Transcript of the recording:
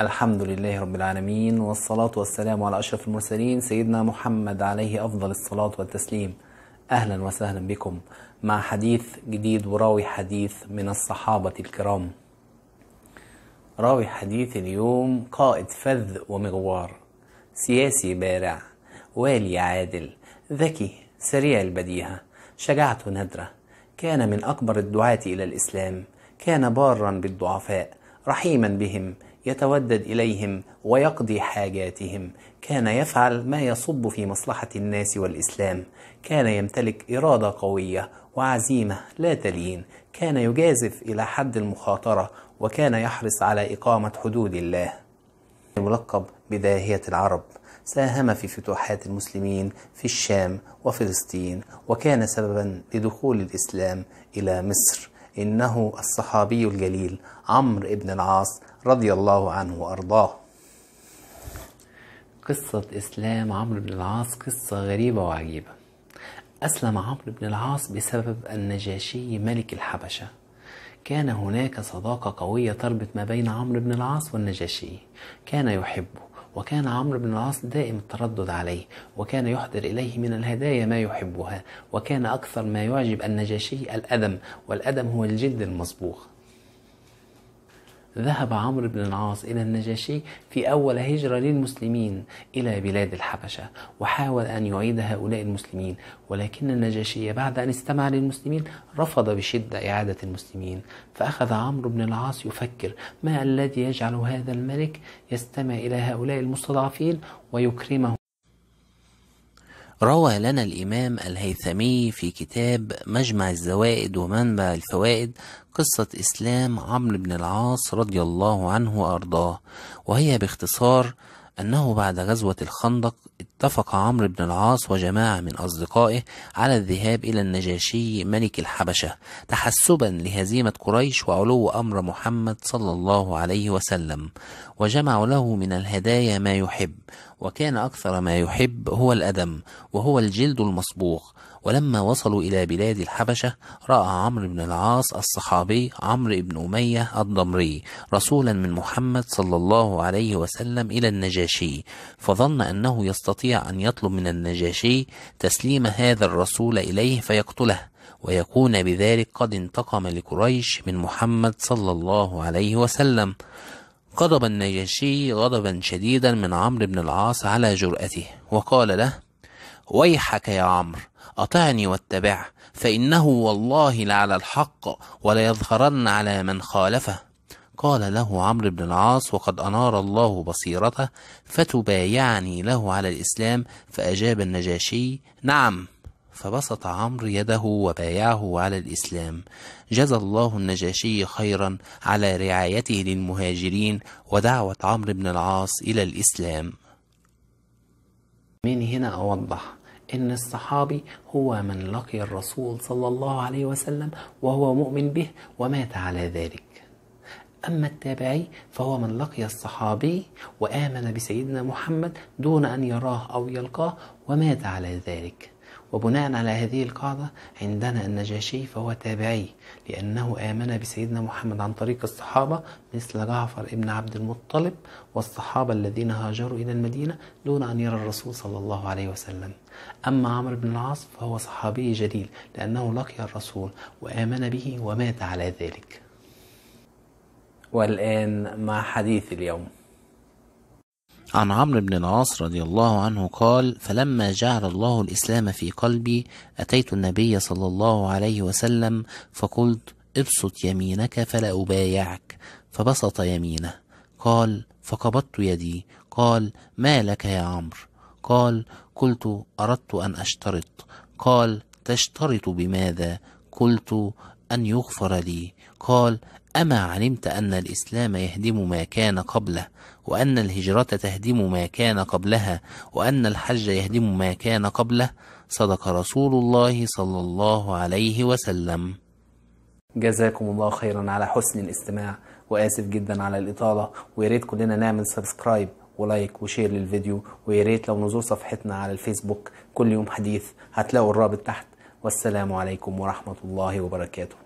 الحمد لله رب العالمين والصلاة والسلام على أشرف المرسلين سيدنا محمد عليه أفضل الصلاة والتسليم أهلا وسهلا بكم مع حديث جديد وراوي حديث من الصحابة الكرام راوي حديث اليوم قائد فذ ومغوار سياسي بارع والي عادل ذكي سريع البديهة شجاعته نادرة كان من أكبر الدعاة إلى الإسلام كان بارا بالضعفاء رحيما بهم يتودد اليهم ويقضي حاجاتهم كان يفعل ما يصب في مصلحه الناس والاسلام كان يمتلك اراده قويه وعزيمه لا تلين كان يجازف الى حد المخاطره وكان يحرص على اقامه حدود الله الملقب بداهيه العرب ساهم في فتوحات المسلمين في الشام وفلسطين وكان سببا لدخول الاسلام الى مصر إنه الصحابي الجليل عمرو بن العاص رضي الله عنه وأرضاه قصة إسلام عمرو بن العاص قصة غريبة وعجيبة أسلم عمرو بن العاص بسبب النجاشي ملك الحبشة كان هناك صداقة قوية تربط ما بين عمرو بن العاص والنجاشي كان يحبه وكان عمرو بن العاص دائم التردد عليه وكان يحضر إليه من الهدايا ما يحبها وكان أكثر ما يعجب النجاشي الأدم والأدم هو الجلد المصبوغ ذهب عمرو بن العاص إلى النجاشي في أول هجرة للمسلمين إلى بلاد الحبشة وحاول أن يعيد هؤلاء المسلمين ولكن النجاشي بعد أن استمع للمسلمين رفض بشدة إعادة المسلمين فأخذ عمرو بن العاص يفكر ما الذي يجعل هذا الملك يستمع إلى هؤلاء المستضعفين ويكرمهم روى لنا الإمام الهيثمي في كتاب مجمع الزوائد ومنبع الفوائد قصة إسلام عمرو بن العاص رضي الله عنه وأرضاه وهي باختصار أنه بعد غزوة الخندق اتفق عمرو بن العاص وجماعة من أصدقائه على الذهاب إلى النجاشي ملك الحبشة تحسبا لهزيمة قريش وعلو أمر محمد صلى الله عليه وسلم وجمعوا له من الهدايا ما يحب وكان أكثر ما يحب هو الأدم وهو الجلد المصبوغ ولما وصلوا إلى بلاد الحبشة رأى عمرو بن العاص الصحابي عمرو بن أمية الضمري رسولا من محمد صلى الله عليه وسلم إلى النجاشي النجاشي فظن أنه يستطيع أن يطلب من النجاشي تسليم هذا الرسول إليه فيقتله ويكون بذلك قد انتقم لقريش من محمد صلى الله عليه وسلم غضب النجاشي غضبا شديدا من عمرو بن العاص على جرأته وقال له ويحك يا عمرو أطعني واتبعه فإنه والله لعلى الحق وليظهرن على من خالفه قال له عمرو بن العاص وقد أنار الله بصيرته فتبايعني له على الإسلام فأجاب النجاشي نعم فبسط عمرو يده وبايعه على الإسلام جزى الله النجاشي خيرا على رعايته للمهاجرين ودعوة عمرو بن العاص إلى الإسلام من هنا أوضح ان الصحابي هو من لقي الرسول صلى الله عليه وسلم وهو مؤمن به ومات على ذلك أما التابعي فهو من لقي الصحابي وآمن بسيدنا محمد دون أن يراه أو يلقاه ومات على ذلك وبناء على هذه القاعدة عندنا النجاشي فهو تابعي لأنه آمن بسيدنا محمد عن طريق الصحابة مثل جعفر ابن عبد المطلب والصحابة الذين هاجروا إلى المدينة دون أن يرى الرسول صلى الله عليه وسلم أما عمرو بن العاص فهو صحابي جليل لأنه لقي الرسول وآمن به ومات على ذلك والآن مع حديث اليوم عن عمرو بن العاص رضي الله عنه قال فلما جعل الله الإسلام في قلبي أتيت النبي صلى الله عليه وسلم فقلت ابسط يمينك فلا أبايعك فبسط يمينه قال فقبضت يدي قال ما لك يا عمرو قال قلت أردت أن أشترط قال تشترط بماذا قلت أن يغفر لي قال أما علمت أن الإسلام يهدم ما كان قبله وأن الهجرة تهدم ما كان قبلها وأن الحج يهدم ما كان قبله صدق رسول الله صلى الله عليه وسلم جزاكم الله خيرا على حسن الاستماع وآسف جدا على الإطالة ويريد كلنا نعمل سبسكرايب ولايك وشير للفيديو ويريد لو نزور صفحتنا على الفيسبوك كل يوم حديث هتلاقوا الرابط تحت والسلام عليكم ورحمة الله وبركاته